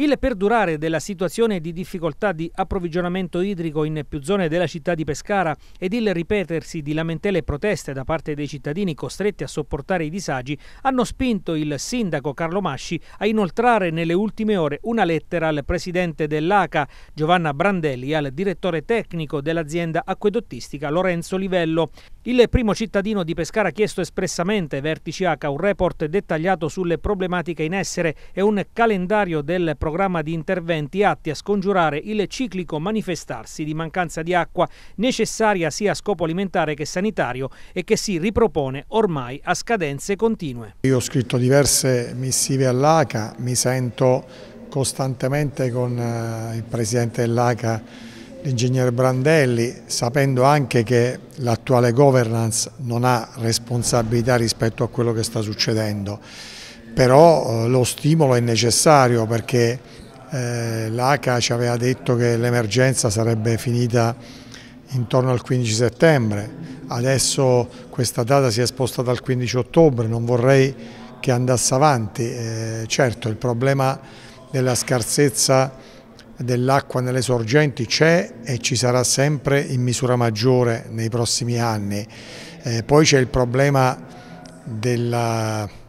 Il perdurare della situazione di difficoltà di approvvigionamento idrico in più zone della città di Pescara ed il ripetersi di lamentele e proteste da parte dei cittadini costretti a sopportare i disagi hanno spinto il sindaco Carlo Masci a inoltrare nelle ultime ore una lettera al presidente dell'ACA Giovanna Brandelli e al direttore tecnico dell'azienda acquedottistica Lorenzo Livello. Il primo cittadino di Pescara ha chiesto espressamente ai vertici ACA un report dettagliato sulle problematiche in essere e un calendario del progetto programma di interventi atti a scongiurare il ciclico manifestarsi di mancanza di acqua necessaria sia a scopo alimentare che sanitario e che si ripropone ormai a scadenze continue. Io ho scritto diverse missive all'ACA, mi sento costantemente con eh, il presidente dell'ACA, l'ingegnere Brandelli, sapendo anche che l'attuale governance non ha responsabilità rispetto a quello che sta succedendo però eh, lo stimolo è necessario perché eh, l'ACA ci aveva detto che l'emergenza sarebbe finita intorno al 15 settembre, adesso questa data si è spostata al 15 ottobre, non vorrei che andasse avanti, eh, certo il problema della scarsezza dell'acqua nelle sorgenti c'è e ci sarà sempre in misura maggiore nei prossimi anni, eh, poi c'è il problema della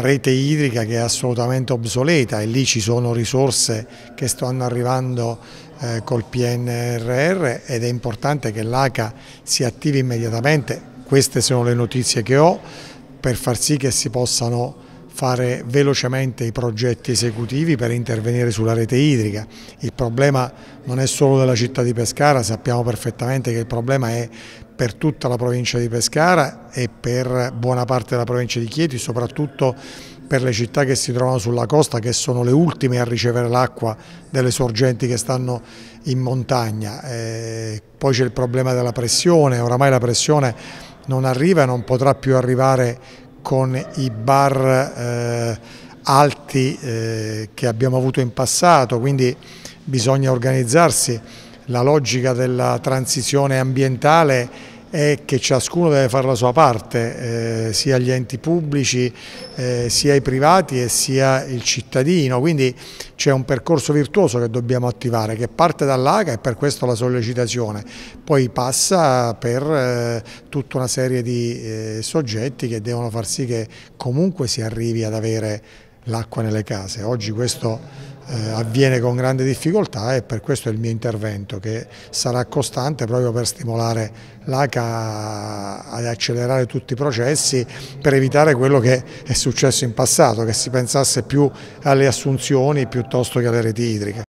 rete idrica che è assolutamente obsoleta e lì ci sono risorse che stanno arrivando eh, col PNRR ed è importante che l'ACA si attivi immediatamente, queste sono le notizie che ho, per far sì che si possano fare velocemente i progetti esecutivi per intervenire sulla rete idrica. Il problema non è solo della città di Pescara, sappiamo perfettamente che il problema è per tutta la provincia di Pescara e per buona parte della provincia di Chieti, soprattutto per le città che si trovano sulla costa, che sono le ultime a ricevere l'acqua delle sorgenti che stanno in montagna. Eh, poi c'è il problema della pressione, oramai la pressione non arriva e non potrà più arrivare con i bar eh, alti eh, che abbiamo avuto in passato, quindi bisogna organizzarsi la logica della transizione ambientale è che ciascuno deve fare la sua parte, eh, sia gli enti pubblici, eh, sia i privati e sia il cittadino, quindi c'è un percorso virtuoso che dobbiamo attivare, che parte dall'AGA e per questo la sollecitazione, poi passa per eh, tutta una serie di eh, soggetti che devono far sì che comunque si arrivi ad avere l'acqua nelle case. Oggi questo eh, avviene con grande difficoltà e per questo è il mio intervento che sarà costante proprio per stimolare l'ACA ad accelerare tutti i processi per evitare quello che è successo in passato, che si pensasse più alle assunzioni piuttosto che alle reti idriche.